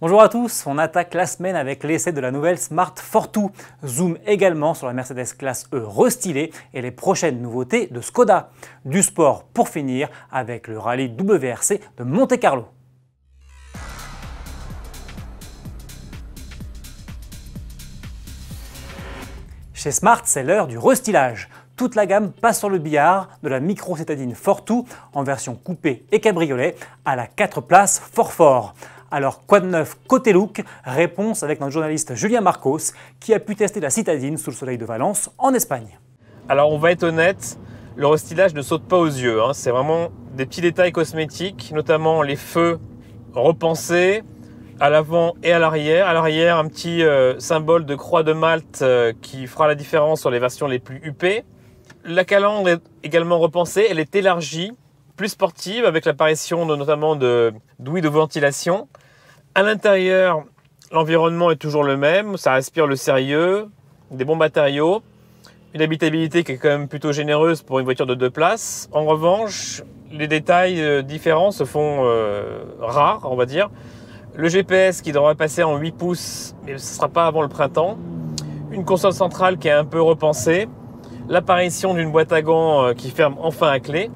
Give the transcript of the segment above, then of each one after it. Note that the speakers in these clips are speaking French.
Bonjour à tous, on attaque la semaine avec l'essai de la nouvelle Smart Fortwo. Zoom également sur la Mercedes classe E restylée et les prochaines nouveautés de Skoda. Du sport pour finir avec le rallye WRC de Monte Carlo. Chez Smart, c'est l'heure du restylage toute la gamme passe sur le billard, de la micro-cétadine Fortwo en version coupée et cabriolet à la 4 places Fort. Alors quoi de neuf côté look Réponse avec notre journaliste Julien Marcos qui a pu tester la citadine sous le soleil de Valence en Espagne. Alors on va être honnête, le restylage ne saute pas aux yeux. Hein. C'est vraiment des petits détails cosmétiques, notamment les feux repensés à l'avant et à l'arrière. À l'arrière, un petit euh, symbole de croix de Malte euh, qui fera la différence sur les versions les plus huppées. La calandre est également repensée, elle est élargie plus sportive avec l'apparition de, notamment de douilles de ventilation. À l'intérieur, l'environnement est toujours le même, ça respire le sérieux, des bons matériaux, une habitabilité qui est quand même plutôt généreuse pour une voiture de deux places. En revanche, les détails euh, différents se font euh, rares, on va dire. Le GPS qui devrait passer en 8 pouces, mais ce ne sera pas avant le printemps. Une console centrale qui est un peu repensée. L'apparition d'une boîte à gants euh, qui ferme enfin à clé.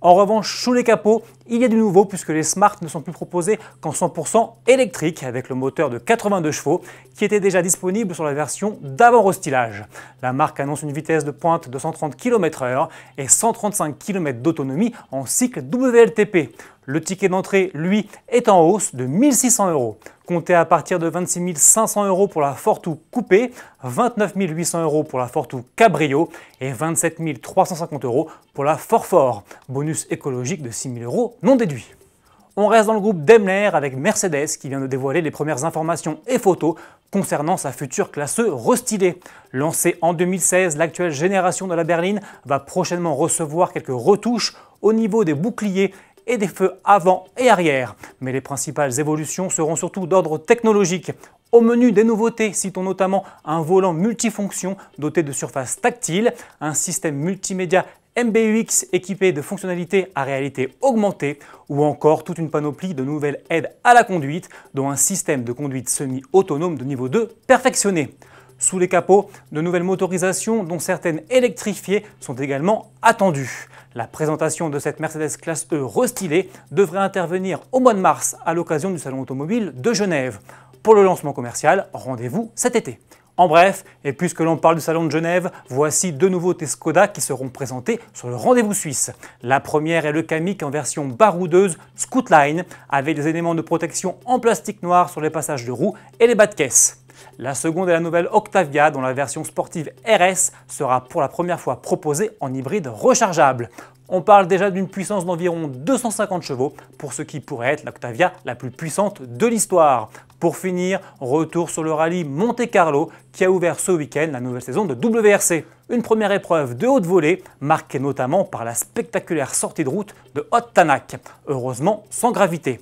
En revanche, sous les capots, il y a du nouveau puisque les Smart ne sont plus proposés qu'en 100% électrique avec le moteur de 82 chevaux qui était déjà disponible sur la version d'avant restylage. La marque annonce une vitesse de pointe de 130 km/h et 135 km d'autonomie en cycle WLTP. Le ticket d'entrée, lui, est en hausse de 1600 euros. Comptez à partir de 26 500 euros pour la Fortou coupée, 29 800 euros pour la ou cabrio et 27 350 euros pour la Fort, bonus écologique de 6 000 euros non déduit. On reste dans le groupe Daimler avec Mercedes qui vient de dévoiler les premières informations et photos concernant sa future classe restylée. Lancée en 2016, l'actuelle génération de la berline va prochainement recevoir quelques retouches au niveau des boucliers et des feux avant et arrière. Mais les principales évolutions seront surtout d'ordre technologique. Au menu des nouveautés, citons notamment un volant multifonction doté de surfaces tactiles, un système multimédia MBUX équipé de fonctionnalités à réalité augmentée ou encore toute une panoplie de nouvelles aides à la conduite dont un système de conduite semi-autonome de niveau 2 perfectionné sous les capots. De nouvelles motorisations, dont certaines électrifiées, sont également attendues. La présentation de cette Mercedes classe E restylée devrait intervenir au mois de mars à l'occasion du Salon automobile de Genève. Pour le lancement commercial, rendez-vous cet été. En bref, et puisque l'on parle du Salon de Genève, voici deux nouveautés Skoda qui seront présentées sur le rendez-vous suisse. La première est le Kamik en version baroudeuse Scootline, avec des éléments de protection en plastique noir sur les passages de roues et les bas de caisse. La seconde est la nouvelle Octavia dont la version sportive RS sera pour la première fois proposée en hybride rechargeable. On parle déjà d'une puissance d'environ 250 chevaux pour ce qui pourrait être l'Octavia la plus puissante de l'histoire. Pour finir, retour sur le rallye Monte Carlo qui a ouvert ce week-end la nouvelle saison de WRC. Une première épreuve de haute volée marquée notamment par la spectaculaire sortie de route de Haute Tanak. Heureusement sans gravité.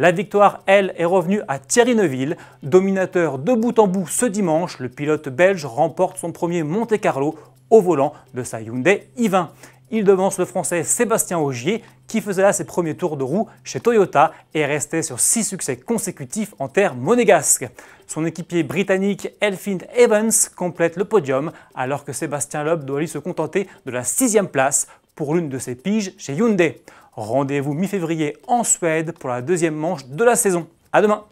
La victoire, elle, est revenue à Thierry Neuville. Dominateur de bout en bout ce dimanche, le pilote belge remporte son premier Monte Carlo au volant de sa Hyundai i20. Il devance le français Sébastien Augier qui faisait là ses premiers tours de roue chez Toyota et restait sur six succès consécutifs en terre monégasque. Son équipier britannique Elfyn Evans complète le podium alors que Sébastien Loeb doit lui se contenter de la sixième place pour l'une de ses piges chez Hyundai. Rendez-vous mi-février en Suède pour la deuxième manche de la saison. À demain